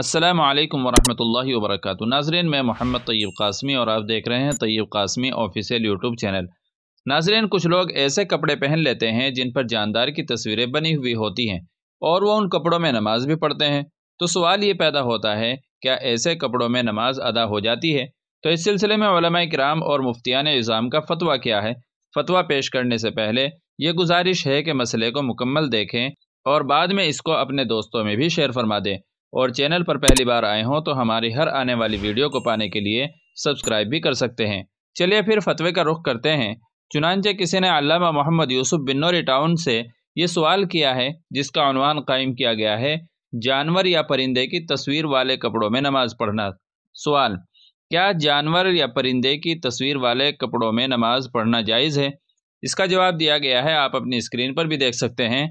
السلام علیکم ورحمۃ اللہ وبرکاتہ ناظرین میں محمد طیب قاسمی اور آپ دیکھ رہے ہیں Tayyab Qasmi official YouTube channel ناظرین کچھ لوگ ایسے کپڑے پہن لیتے ہیں جن پر جاندار کی تصویریں بنی ہوئی ہوتی ہیں اور وہ ان کپڑوں میں نماز بھی پڑھتے ہیں تو سوال یہ پیدا ہوتا ہے کیا ایسے کپڑوں میں نماز ادا ہو جاتی ہے تو اس سلسلے میں علماء کرام اور مفتیان نظام کا فتویٰ کیا ہے فتویٰ پیش کرنے سے پہلے یہ گزارش ہے کہ مسئلے کو مکمل دیکھیں اور بعد میں اس کو اپنے دوستوں میں بھی شیئر فرما دیں اور چینل پر پہلی بار آئے ہوں تو ہماری ہر آنے والی ویڈیو کو پانے کے لیے سبسکرائب بھی کر سکتے ہیں چلیے پھر فتوے کا رخ کرتے ہیں چنانچہ کسی نے علامہ محمد یوسف بنوری ٹاؤن سے یہ سوال کیا ہے جس کا عنوان قائم کیا گیا ہے جانور یا پرندے کی تصویر والے کپڑوں میں نماز پڑھنا سوال کیا جانور یا پرندے کی تصویر والے کپڑوں میں نماز پڑھنا جائز ہے اس کا جواب دیا گیا ہے آپ اپنی اسکرین پر بھی دیکھ سکتے ہیں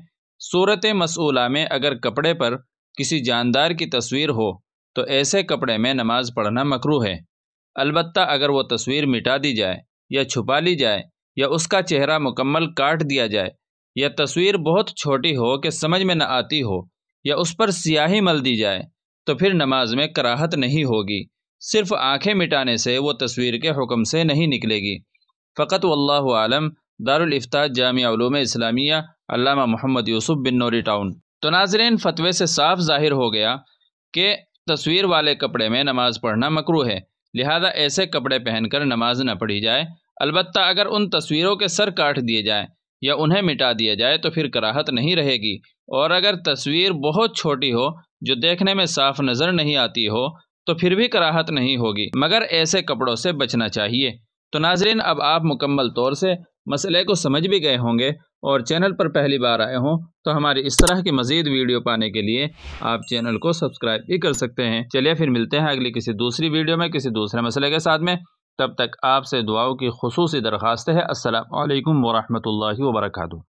صورت مسئولہ میں اگر کپڑے پر کسی جاندار کی تصویر ہو تو ایسے کپڑے میں نماز پڑھنا مکرو ہے البتہ اگر وہ تصویر مٹا دی جائے یا چھپا لی جائے یا اس کا چہرہ مکمل کاٹ دیا جائے یا تصویر بہت چھوٹی ہو کہ سمجھ میں نہ آتی ہو یا اس پر سیاہی مل دی جائے تو پھر نماز میں کراہت نہیں ہوگی صرف آنکھیں مٹانے سے وہ تصویر کے حکم سے نہیں نکلے گی فقط واللہ عالم دارالفتاح جامعہ علوم اسلامیہ علامہ محمد یوسف بن نوری ٹاؤن تو ناظرین فتوے سے صاف ظاہر ہو گیا کہ تصویر والے کپڑے میں نماز پڑھنا مکرو ہے لہذا ایسے کپڑے پہن کر نماز نہ پڑھی جائے البتہ اگر ان تصویروں کے سر کاٹ دیے جائیں یا انہیں مٹا دیا جائے تو پھر کراہت نہیں رہے گی اور اگر تصویر بہت چھوٹی ہو جو دیکھنے میں صاف نظر نہیں آتی ہو تو پھر بھی کراہت نہیں ہوگی مگر ایسے کپڑوں سے بچنا چاہیے تو ناظرین اب آپ مکمل طور سے مسئلے کو سمجھ بھی گئے ہوں گے اور چینل پر پہلی بار آئے ہوں تو ہماری اس طرح کی مزید ویڈیو پانے کے لیے آپ چینل کو سبسکرائب بھی کر سکتے ہیں چلیے پھر ملتے ہیں اگلی کسی دوسری ویڈیو میں کسی دوسرے مسئلے کے ساتھ میں تب تک آپ سے دعاؤں کی خصوصی درخواست ہے السلام علیکم ورحمۃ اللہ وبرکاتہ